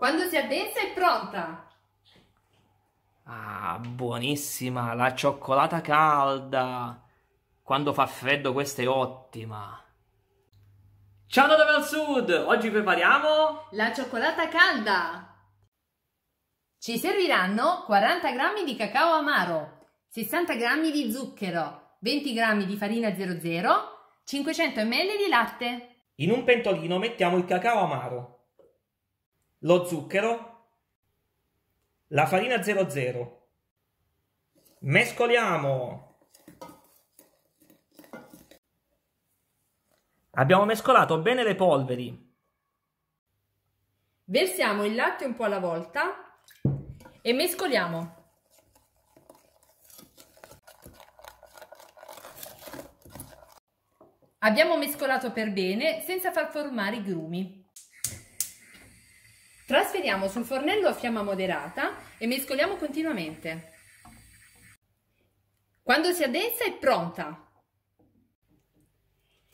Quando si addensa è pronta. Ah, buonissima la cioccolata calda. Quando fa freddo questa è ottima. Ciao da dove al sud! Oggi prepariamo la cioccolata calda. Ci serviranno 40 g di cacao amaro, 60 g di zucchero, 20 g di farina 00, 500 ml di latte. In un pentolino mettiamo il cacao amaro, lo zucchero, la farina 00. Mescoliamo. Abbiamo mescolato bene le polveri. Versiamo il latte un po' alla volta e mescoliamo. Abbiamo mescolato per bene senza far formare i grumi. Trasferiamo sul fornello a fiamma moderata e mescoliamo continuamente. Quando si addensa è pronta.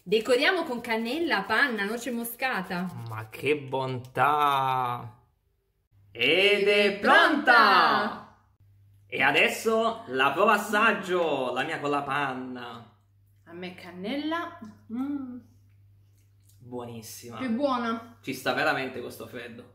Decoriamo con cannella, panna, noce moscata. Ma che bontà! Ed è pronta! E adesso la prova assaggio, la mia con la panna. A me cannella. Mm. Buonissima. Che buona. Ci sta veramente questo freddo.